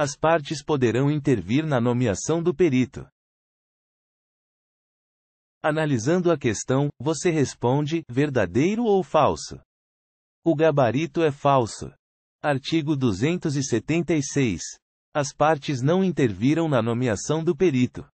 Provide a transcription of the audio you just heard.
As partes poderão intervir na nomeação do perito. Analisando a questão, você responde: verdadeiro ou falso? O gabarito é falso. Artigo 276. As partes não interviram na nomeação do perito.